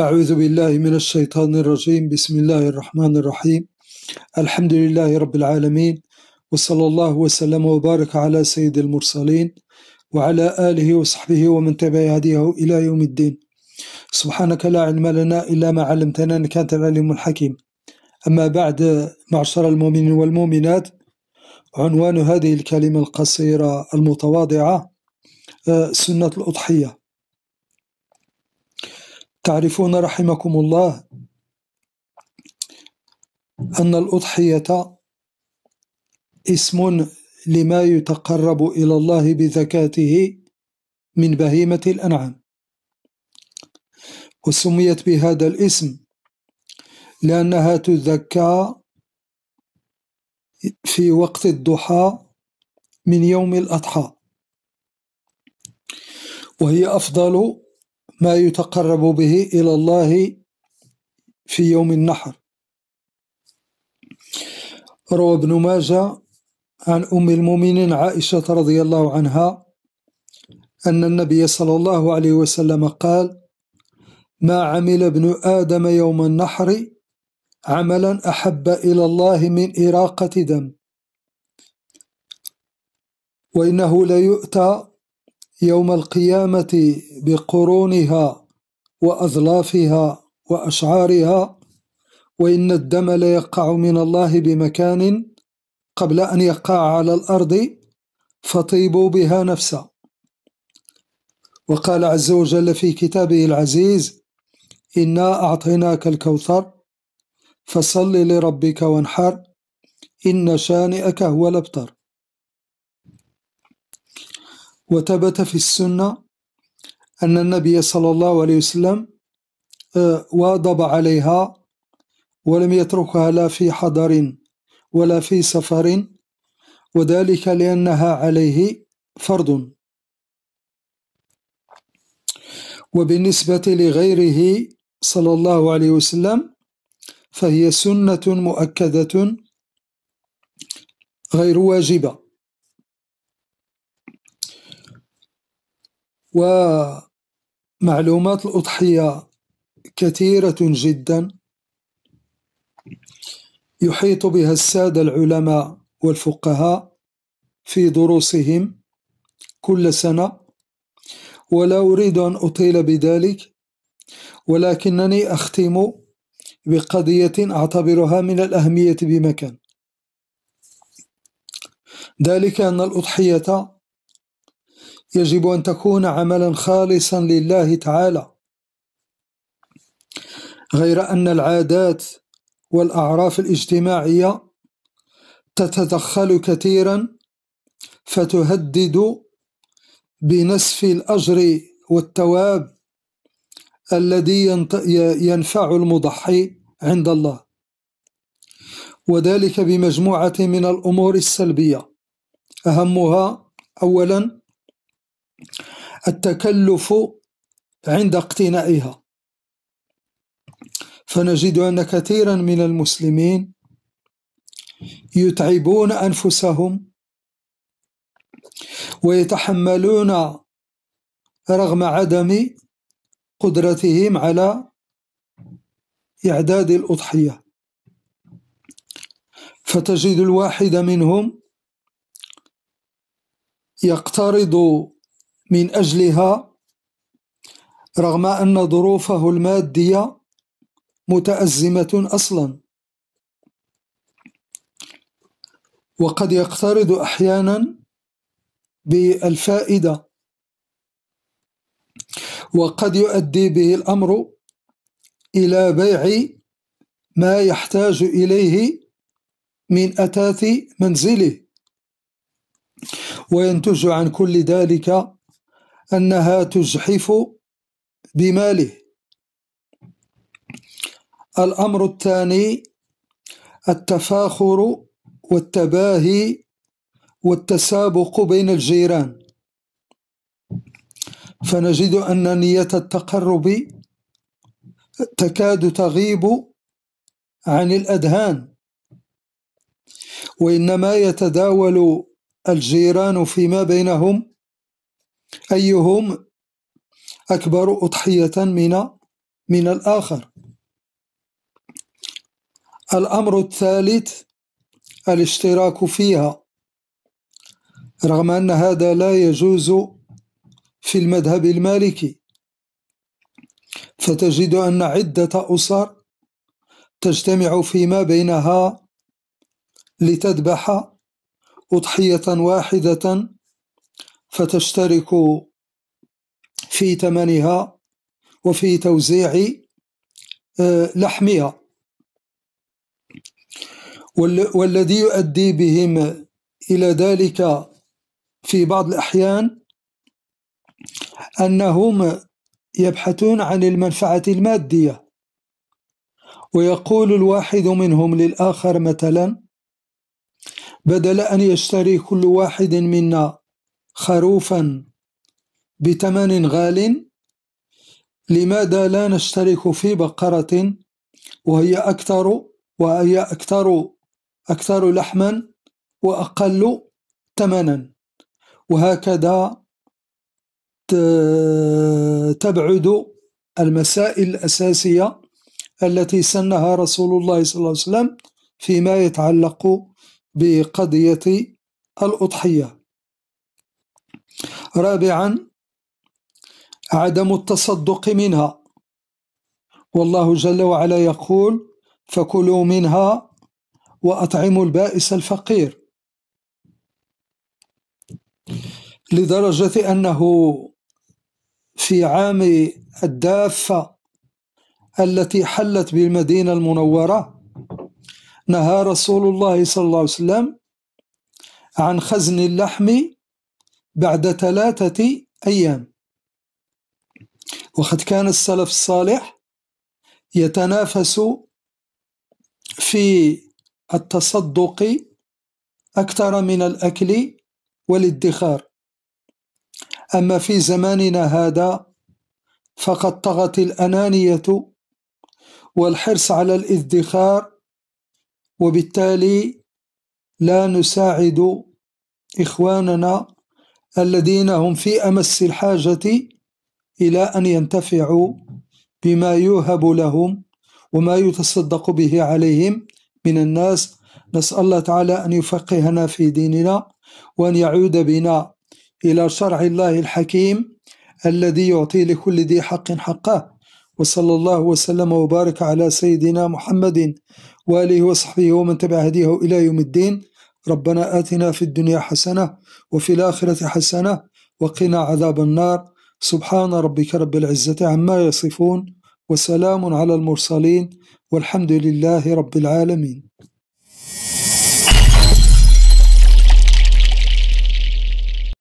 أعوذ بالله من الشيطان الرجيم بسم الله الرحمن الرحيم الحمد لله رب العالمين وصلى الله وسلم وبارك على سيد المرسلين وعلى آله وصحبه ومن تبع هديه إلى يوم الدين سبحانك لا علم لنا إلا ما علمتنا إنك أنت العليم الحكيم أما بعد معشر المؤمنين والمؤمنات عنوان هذه الكلمة القصيرة المتواضعة آه، سنة الأضحية تعرفون رحمكم الله أن الأضحية اسم لما يتقرب إلى الله بزكاته من بهيمة الأنعام وسميت بهذا الاسم لأنها تزكى في وقت الضحى من يوم الأضحى وهي أفضل ما يتقرب به إلى الله في يوم النحر روى ابن ماجه عن أم المؤمنين عائشة رضي الله عنها أن النبي صلى الله عليه وسلم قال ما عمل ابن آدم يوم النحر عملا أحب إلى الله من إراقة دم وإنه ليؤتى يوم القيامة بقرونها وأظلافها وأشعارها وإن الدم ليقع من الله بمكان قبل أن يقع على الأرض فطيبوا بها نفسا وقال عز وجل في كتابه العزيز إنا أعطيناك الكوثر فصل لربك وانحر إن شانئك هو الأبتر وثبت في السنة أن النبي صلى الله عليه وسلم آه، واظب عليها ولم يتركها لا في حضر ولا في سفر وذلك لأنها عليه فرض وبالنسبة لغيره صلى الله عليه وسلم فهي سنة مؤكدة غير واجبة ومعلومات الأضحية كثيرة جدا يحيط بها السادة العلماء والفقهاء في دروسهم كل سنة ولا أريد أن أطيل بذلك ولكنني أختم بقضية أعتبرها من الأهمية بمكان ذلك أن الأضحية يجب أن تكون عملا خالصا لله تعالى غير أن العادات والأعراف الاجتماعية تتدخل كثيرا فتهدد بنسف الأجر والتواب الذي ينفع المضحي عند الله وذلك بمجموعة من الأمور السلبية أهمها أولا التكلف عند اقتنائها فنجد أن كثيرا من المسلمين يتعبون أنفسهم ويتحملون رغم عدم قدرتهم على إعداد الأضحية فتجد الواحد منهم يقترض من أجلها رغم أن ظروفه المادية متأزمة أصلا وقد يقترض أحيانا بالفائدة وقد يؤدي به الأمر إلى بيع ما يحتاج إليه من أثاث منزله وينتج عن كل ذلك أنها تزحف بماله الأمر الثاني التفاخر والتباهي والتسابق بين الجيران فنجد أن نية التقرب تكاد تغيب عن الأذهان وإنما يتداول الجيران فيما بينهم أيهم أكبر أضحية من من الآخر الأمر الثالث الاشتراك فيها رغم أن هذا لا يجوز في المذهب المالكي فتجد أن عدة أسر تجتمع فيما بينها لتذبح أضحية واحدة فتشترك في ثمنها وفي توزيع آه، لحمها والذي يؤدي بهم إلى ذلك في بعض الأحيان أنهم يبحثون عن المنفعة المادية ويقول الواحد منهم للآخر مثلا بدل أن يشتري كل واحد منا خروفا بثمن غال لماذا لا نشترك في بقرة وهي أكثر وهي أكثر أكثر لحما وأقل ثمنا وهكذا تبعد المسائل الأساسية التي سنها رسول الله صلى الله عليه وسلم فيما يتعلق بقضية الأضحية رابعا عدم التصدق منها والله جل وعلا يقول فكلوا منها وأطعموا البائس الفقير لدرجة أنه في عام الدافة التي حلت بالمدينة المنورة نهى رسول الله صلى الله عليه وسلم عن خزن اللحم بعد ثلاثة أيام وقد كان السلف الصالح يتنافس في التصدق أكثر من الأكل والادخار أما في زماننا هذا فقد طغت الأنانية والحرص على الادخار وبالتالي لا نساعد إخواننا الذين هم في أمس الحاجة إلى أن ينتفعوا بما يوهب لهم وما يتصدق به عليهم من الناس نسأل الله تعالى أن يفقهنا في ديننا وأن يعود بنا إلى شرع الله الحكيم الذي يعطي لكل ذي حق حقه وصلى الله وسلم وبارك على سيدنا محمد وآله وصحبه ومن تبع هديه إلى يوم الدين ربنا آتنا في الدنيا حسنة وفي الآخرة حسنة وقنا عذاب النار سبحان ربك رب العزة عما يصفون وسلام على المرسلين والحمد لله رب العالمين